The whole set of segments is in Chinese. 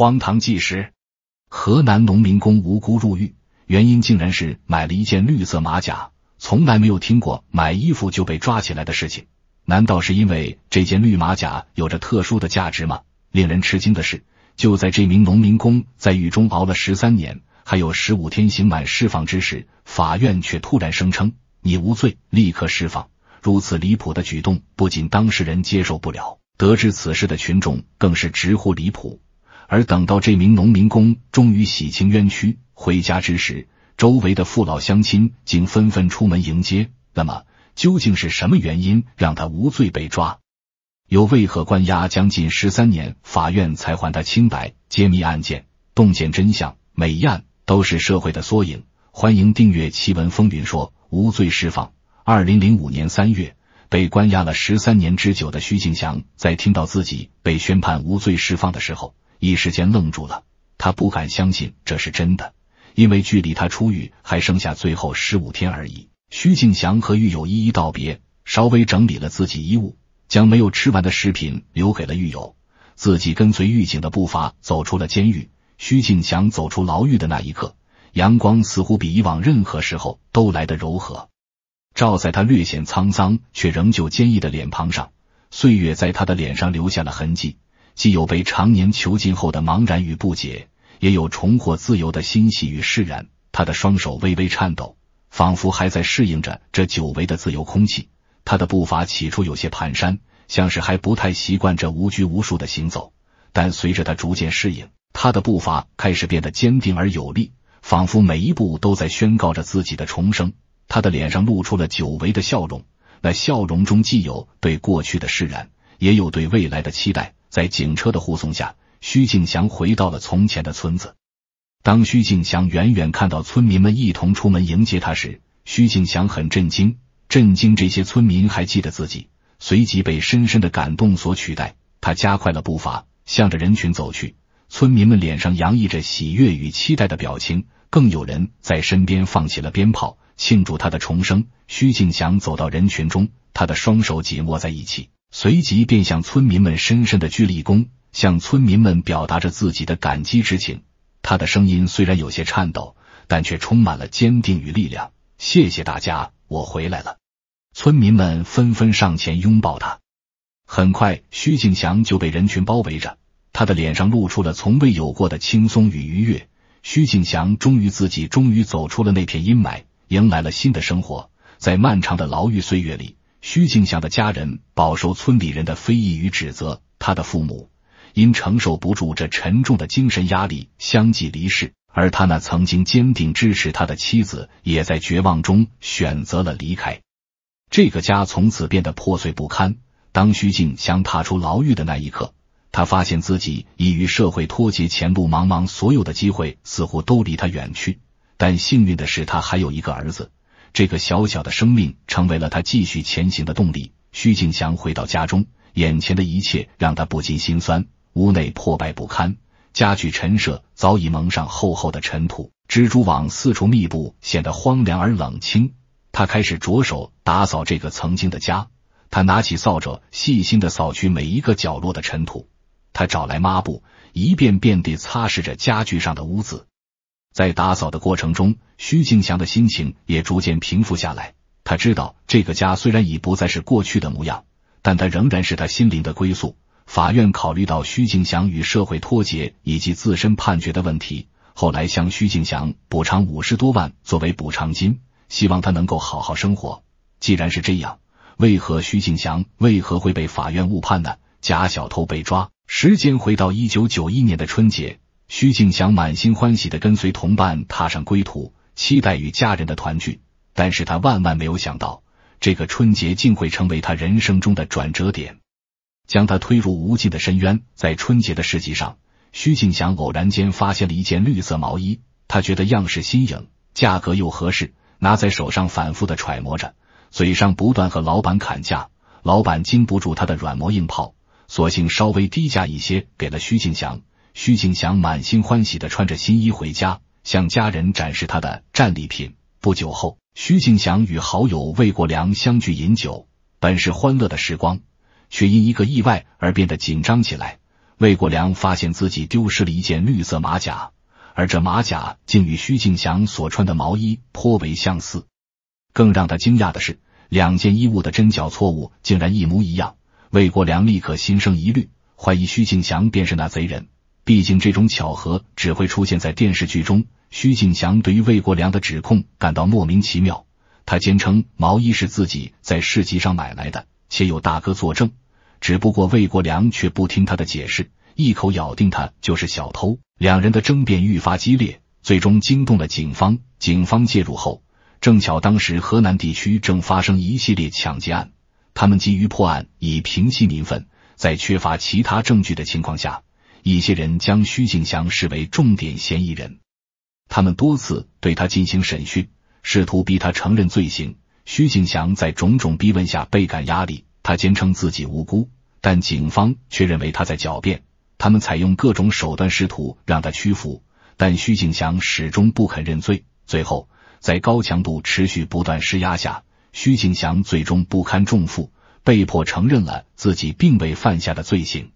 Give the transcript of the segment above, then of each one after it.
荒唐纪实：河南农民工无辜入狱，原因竟然是买了一件绿色马甲。从来没有听过买衣服就被抓起来的事情，难道是因为这件绿马甲有着特殊的价值吗？令人吃惊的是，就在这名农民工在狱中熬了十三年，还有十五天刑满释放之时，法院却突然声称你无罪，立刻释放。如此离谱的举动，不仅当事人接受不了，得知此事的群众更是直呼离谱。而等到这名农民工终于洗清冤屈回家之时，周围的父老乡亲竟纷纷出门迎接。那么，究竟是什么原因让他无罪被抓？又为何关押将近十三年，法院才还他清白？揭秘案件，洞见真相。每一案都是社会的缩影。欢迎订阅《奇闻风云说》。无罪释放。二零零五年三月，被关押了十三年之久的徐庆祥，在听到自己被宣判无罪释放的时候。一时间愣住了，他不敢相信这是真的，因为距离他出狱还剩下最后十五天而已。徐庆祥和狱友一一道别，稍微整理了自己衣物，将没有吃完的食品留给了狱友，自己跟随狱警的步伐走出了监狱。徐庆祥走出牢狱的那一刻，阳光似乎比以往任何时候都来的柔和，照在他略显沧桑却仍旧坚毅的脸庞上，岁月在他的脸上留下了痕迹。既有被常年囚禁后的茫然与不解，也有重获自由的欣喜与释然。他的双手微微颤抖，仿佛还在适应着这久违的自由空气。他的步伐起初有些蹒跚，像是还不太习惯这无拘无束的行走。但随着他逐渐适应，他的步伐开始变得坚定而有力，仿佛每一步都在宣告着自己的重生。他的脸上露出了久违的笑容，那笑容中既有对过去的释然，也有对未来的期待。在警车的护送下，徐静祥回到了从前的村子。当徐静祥远远看到村民们一同出门迎接他时，徐静祥很震惊，震惊这些村民还记得自己，随即被深深的感动所取代。他加快了步伐，向着人群走去。村民们脸上洋溢着喜悦与期待的表情，更有人在身边放起了鞭炮，庆祝他的重生。徐静祥走到人群中，他的双手紧握在一起。随即便向村民们深深的鞠了一躬，向村民们表达着自己的感激之情。他的声音虽然有些颤抖，但却充满了坚定与力量。谢谢大家，我回来了！村民们纷纷上前拥抱他。很快，徐景祥就被人群包围着，他的脸上露出了从未有过的轻松与愉悦。徐景祥终于自己终于走出了那片阴霾，迎来了新的生活。在漫长的牢狱岁月里。徐静祥的家人饱受村里人的非议与指责，他的父母因承受不住这沉重的精神压力，相继离世，而他那曾经坚定支持他的妻子，也在绝望中选择了离开。这个家从此变得破碎不堪。当徐静祥踏出牢狱的那一刻，他发现自己已与社会脱节，前路茫茫，所有的机会似乎都离他远去。但幸运的是，他还有一个儿子。这个小小的生命成为了他继续前行的动力。徐静祥回到家中，眼前的一切让他不禁心酸。屋内破败不堪，家具陈设早已蒙上厚厚的尘土，蜘蛛网四处密布，显得荒凉而冷清。他开始着手打扫这个曾经的家。他拿起扫帚，细心的扫去每一个角落的尘土。他找来抹布，一遍遍地擦拭着家具上的污渍。在打扫的过程中，徐静祥的心情也逐渐平复下来。他知道这个家虽然已不再是过去的模样，但他仍然是他心灵的归宿。法院考虑到徐静祥与社会脱节以及自身判决的问题，后来向徐静祥补偿五十多万作为补偿金，希望他能够好好生活。既然是这样，为何徐静祥为何会被法院误判呢？假小偷被抓。时间回到一九九一年的春节。徐静祥满心欢喜地跟随同伴踏上归途，期待与家人的团聚。但是他万万没有想到，这个春节竟会成为他人生中的转折点，将他推入无尽的深渊。在春节的事迹上，徐静祥偶然间发现了一件绿色毛衣，他觉得样式新颖，价格又合适，拿在手上反复的揣摩着，嘴上不断和老板砍价。老板经不住他的软磨硬泡，索性稍微低价一些给了徐静祥。徐庆祥满心欢喜的穿着新衣回家，向家人展示他的战利品。不久后，徐庆祥与好友魏国良相聚饮酒，本是欢乐的时光，却因一个意外而变得紧张起来。魏国良发现自己丢失了一件绿色马甲，而这马甲竟与徐庆祥所穿的毛衣颇为相似。更让他惊讶的是，两件衣物的针脚错误竟然一模一样。魏国良立刻心生疑虑，怀疑徐庆祥便是那贼人。毕竟这种巧合只会出现在电视剧中。徐景祥对于魏国良的指控感到莫名其妙，他坚称毛衣是自己在市集上买来的，且有大哥作证。只不过魏国良却不听他的解释，一口咬定他就是小偷。两人的争辩愈发激烈，最终惊动了警方。警方介入后，正巧当时河南地区正发生一系列抢劫案，他们急于破案以平息民愤，在缺乏其他证据的情况下。一些人将徐庆祥视为重点嫌疑人，他们多次对他进行审讯，试图逼他承认罪行。徐庆祥在种种逼问下倍感压力，他坚称自己无辜，但警方却认为他在狡辩。他们采用各种手段试图让他屈服，但徐庆祥始终不肯认罪。最后，在高强度、持续不断施压下，徐庆祥最终不堪重负，被迫承认了自己并未犯下的罪行。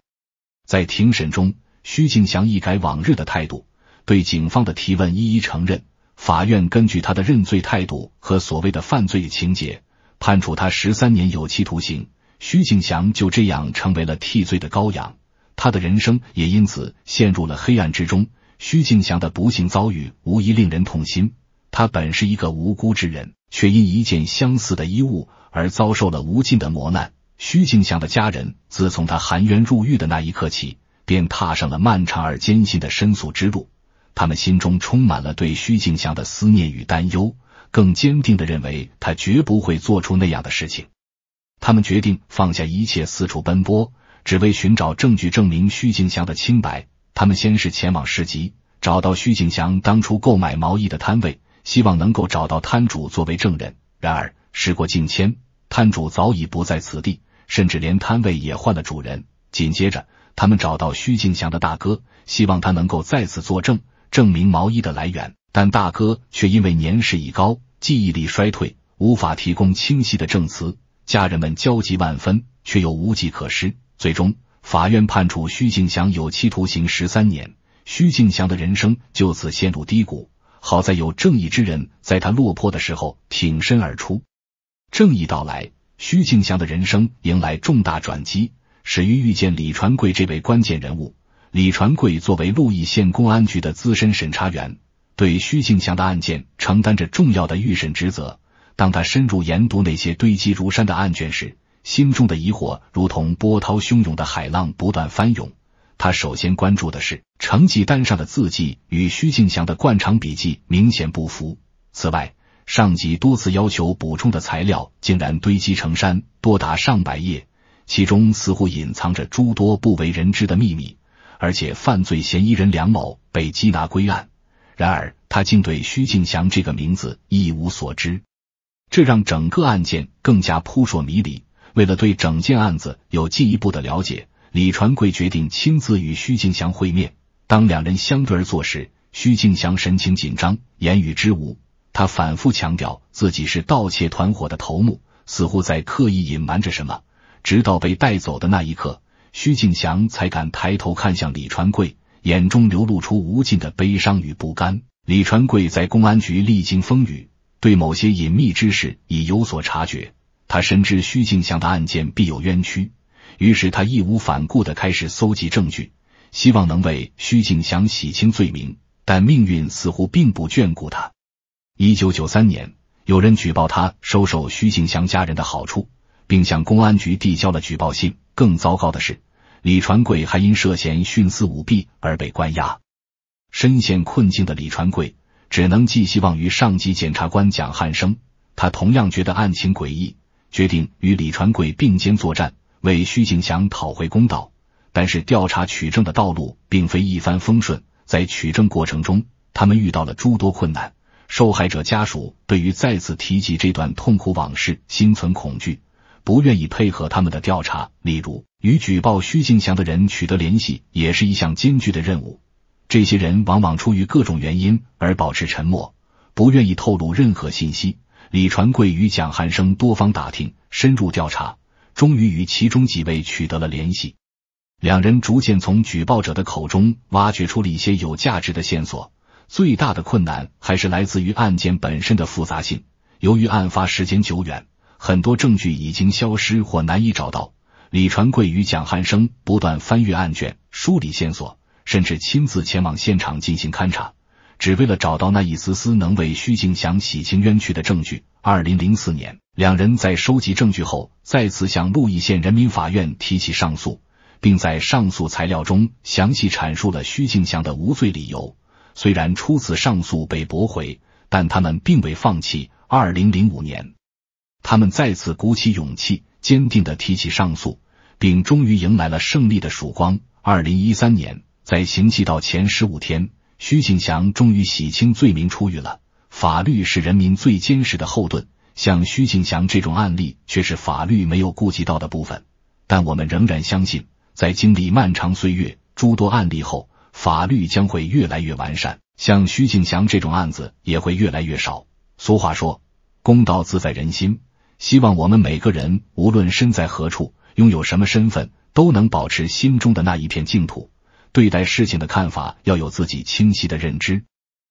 在庭审中，徐庆祥一改往日的态度，对警方的提问一一承认。法院根据他的认罪态度和所谓的犯罪情节，判处他十三年有期徒刑。徐庆祥就这样成为了替罪的羔羊，他的人生也因此陷入了黑暗之中。徐庆祥的不幸遭遇无疑令人痛心。他本是一个无辜之人，却因一件相似的衣物而遭受了无尽的磨难。徐静祥的家人，自从他含冤入狱的那一刻起，便踏上了漫长而艰辛的申诉之路。他们心中充满了对徐静祥的思念与担忧，更坚定的认为他绝不会做出那样的事情。他们决定放下一切，四处奔波，只为寻找证据证明徐静祥的清白。他们先是前往市集，找到徐静祥当初购买毛衣的摊位，希望能够找到摊主作为证人。然而，时过境迁，摊主早已不在此地。甚至连摊位也换了主人。紧接着，他们找到徐静祥的大哥，希望他能够再次作证，证明毛衣的来源。但大哥却因为年事已高，记忆力衰退，无法提供清晰的证词。家人们焦急万分，却又无计可施。最终，法院判处徐静祥有期徒刑十三年。徐静祥的人生就此陷入低谷。好在有正义之人，在他落魄的时候挺身而出，正义到来。徐庆祥的人生迎来重大转机，始于遇见李传贵这位关键人物。李传贵作为鹿邑县公安局的资深审查员，对徐庆祥的案件承担着重要的预审职责。当他深入研读那些堆积如山的案卷时，心中的疑惑如同波涛汹涌的海浪不断翻涌。他首先关注的是成绩单上的字迹与徐庆祥的惯常笔迹明显不符。此外，上级多次要求补充的材料竟然堆积成山，多达上百页，其中似乎隐藏着诸多不为人知的秘密。而且犯罪嫌疑人梁某被缉拿归案，然而他竟对徐静祥这个名字一无所知，这让整个案件更加扑朔迷离。为了对整件案子有进一步的了解，李传贵决定亲自与徐静祥会面。当两人相对而坐时，徐静祥神情紧张，言语之无，他反复强调自己是盗窃团伙的头目，似乎在刻意隐瞒着什么。直到被带走的那一刻，徐静祥才敢抬头看向李传贵，眼中流露出无尽的悲伤与不甘。李传贵在公安局历经风雨，对某些隐秘之事已有所察觉。他深知徐静祥的案件必有冤屈，于是他义无反顾的开始搜集证据，希望能为徐静祥洗清罪名。但命运似乎并不眷顾他。一九九三年，有人举报他收受徐景祥家人的好处，并向公安局递交了举报信。更糟糕的是，李传贵还因涉嫌徇私舞弊而被关押。身陷困境的李传贵，只能寄希望于上级检察官蒋汉生。他同样觉得案情诡异，决定与李传贵并肩作战，为徐景祥讨回公道。但是，调查取证的道路并非一帆风顺，在取证过程中，他们遇到了诸多困难。受害者家属对于再次提及这段痛苦往事心存恐惧，不愿意配合他们的调查。例如，与举报徐静祥的人取得联系也是一项艰巨的任务。这些人往往出于各种原因而保持沉默，不愿意透露任何信息。李传贵与蒋汉生多方打听、深入调查，终于与其中几位取得了联系。两人逐渐从举报者的口中挖掘出了一些有价值的线索。最大的困难还是来自于案件本身的复杂性。由于案发时间久远，很多证据已经消失或难以找到。李传贵与蒋汉生不断翻阅案卷，梳理线索，甚至亲自前往现场进行勘查，只为了找到那一丝丝能为徐静祥洗清冤屈的证据。二零零四年，两人在收集证据后，再次向鹿邑县人民法院提起上诉，并在上诉材料中详细阐述了徐静祥的无罪理由。虽然初次上诉被驳回，但他们并未放弃。二零零五年，他们再次鼓起勇气，坚定的提起上诉，并终于迎来了胜利的曙光。二零一三年，在刑期到前十五天，徐庆祥终于洗清罪名出狱了。法律是人民最坚实的后盾，像徐庆祥这种案例却是法律没有顾及到的部分。但我们仍然相信，在经历漫长岁月、诸多案例后。法律将会越来越完善，像徐庆祥这种案子也会越来越少。俗话说，公道自在人心。希望我们每个人，无论身在何处，拥有什么身份，都能保持心中的那一片净土。对待事情的看法，要有自己清晰的认知。